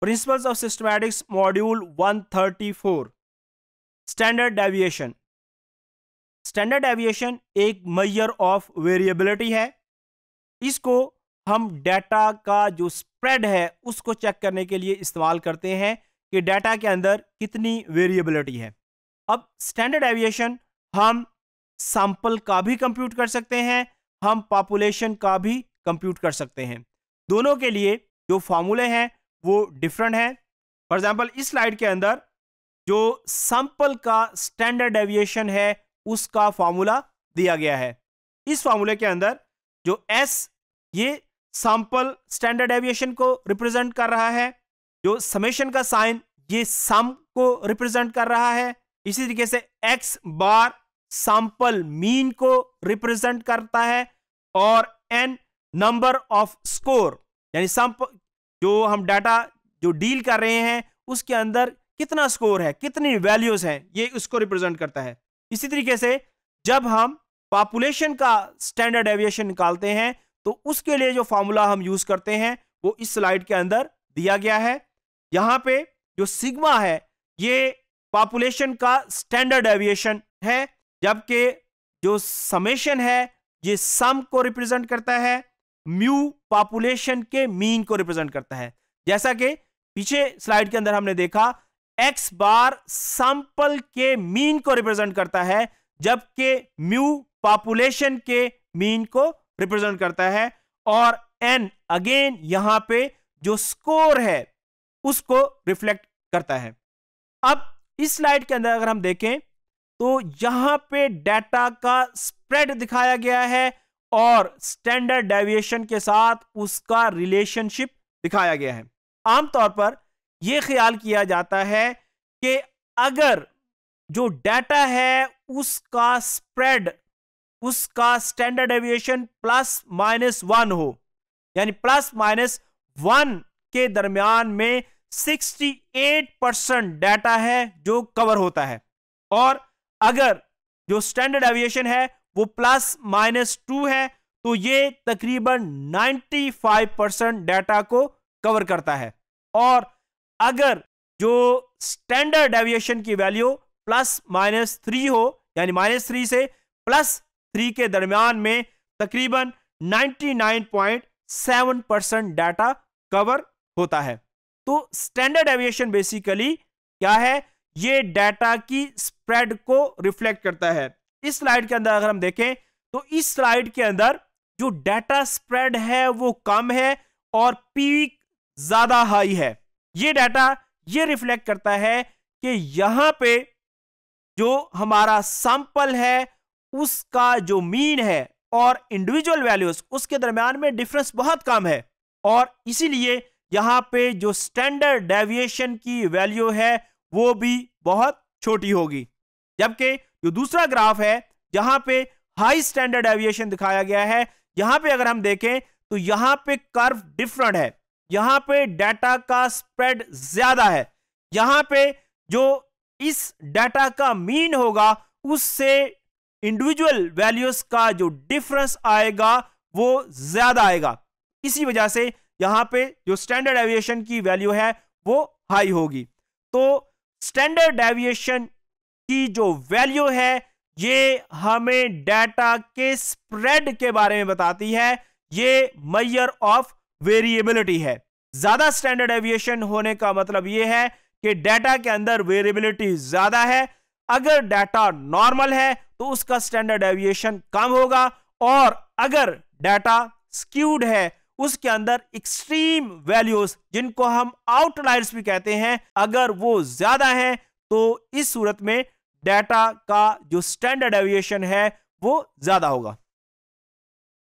principles of systematics module 134 standard deviation standard deviation एक मैयर of variability है इसको हम डेटा का जो स्प्रेड है उसको चेक करने के लिए इस्तेमाल करते हैं कि डाटा के अंदर कितनी वेरिएबिलिटी है अब स्टैंडर्ड डेविएशन हम सैंपल का भी कंप्यूट कर सकते हैं हम पॉपुलेशन का भी कंप्यूट कर सकते हैं दोनों के लिए जो फार्मूले हैं वो डिफरेंट है फॉर एग्जाम्पल इस स्लाइड के अंदर जो सैंपल का स्टैंडर्ड एविएशन है उसका फॉर्मूला दिया गया है इस फॉर्मूले के अंदर जो एस ये सैंपल स्टैंडर्ड एविएशन को रिप्रेजेंट कर रहा है जो समेशन का साइन ये सम को रिप्रेजेंट कर रहा है इसी तरीके से एक्स बार सैंपल मीन को रिप्रेजेंट करता है और एन नंबर ऑफ स्कोर यानी जो हम डाटा जो डील कर रहे हैं उसके अंदर कितना स्कोर है कितनी वैल्यूज हैं ये उसको रिप्रेजेंट करता है इसी तरीके से जब हम पॉपुलेशन का स्टैंडर्ड एविएशन निकालते हैं तो उसके लिए जो फार्मूला हम यूज करते हैं वो इस स्लाइड के अंदर दिया गया है यहाँ पे जो सिग्मा है ये पॉपुलेशन का स्टैंडर्ड एविएशन है जबकि जो समेशन है ये सम को रिप्रेजेंट करता है म्यू पॉपुलेशन के मीन को रिप्रेजेंट करता है जैसा कि पीछे स्लाइड के अंदर हमने देखा एक्स बार सैंपल के मीन को रिप्रेजेंट करता है जबकि म्यू पॉपुलेशन के मीन को रिप्रेजेंट करता है और एन अगेन यहां पे जो स्कोर है उसको रिफ्लेक्ट करता है अब इस स्लाइड के अंदर अगर हम देखें तो यहां पे डाटा का स्प्रेड दिखाया गया है और स्टैंडर्ड डेविएशन के साथ उसका रिलेशनशिप दिखाया गया है आमतौर पर यह ख्याल किया जाता है कि अगर जो डाटा है उसका स्प्रेड उसका standard deviation plus minus one हो यानी प्लस माइनस वन के दरमियान में 68 परसेंट डाटा है जो कवर होता है और अगर जो स्टैंडर्ड एविएशन है वो प्लस माइनस टू है तो ये तकरीबन 95 परसेंट डाटा को कवर करता है और अगर जो स्टैंडर्ड डेविएशन की वैल्यू प्लस माइनस थ्री हो यानी माइनस थ्री से प्लस थ्री के दरमियान में तकरीबन 99.7 परसेंट डाटा कवर होता है तो स्टैंडर्ड एविएशन बेसिकली क्या है ये डाटा की स्प्रेड को रिफ्लेक्ट करता है इस स्लाइड के अंदर अगर हम देखें तो इस स्लाइड के अंदर जो डेटा स्प्रेड है वो कम है और पीक ज्यादा हाई है ये डाटा ये रिफ्लेक्ट करता है कि यहां पे जो हमारा सैंपल है उसका जो मीन है और इंडिविजुअल वैल्यूज उसके दरमियान में डिफरेंस बहुत कम है और इसीलिए यहां पे जो स्टैंडर्ड डेविएशन की वैल्यू है वो भी बहुत छोटी होगी जबकि जो दूसरा ग्राफ है जहां पे हाई स्टैंडर्ड एविएशन दिखाया गया है यहां पे अगर हम देखें तो यहां पे कर्व डिफरेंट है यहां पे डाटा का स्प्रेड ज्यादा है यहां पे जो इस डाटा का मीन होगा उससे इंडिविजुअल वैल्यूज का जो डिफरेंस आएगा वो ज्यादा आएगा इसी वजह से यहां पे जो स्टैंडर्ड एविएशन की वैल्यू है वो हाई होगी तो स्टैंडर्ड एविएशन की जो वैल्यू है ये हमें डाटा के स्प्रेड के बारे में बताती है ये मैयर ऑफ वेरिएबिलिटी है ज्यादा स्टैंडर्ड एविएशन होने का मतलब यह है कि डाटा के अंदर वेरिएबिलिटी ज्यादा है अगर डाटा नॉर्मल है तो उसका स्टैंडर्ड एविएशन कम होगा और अगर डाटा स्क्यूड है उसके अंदर एक्सट्रीम वैल्यूज जिनको हम आउटलाइर्स भी कहते हैं अगर वो ज्यादा है तो इस सूरत में डाटा का जो स्टैंडर्ड एविएशन है वो ज़्यादा होगा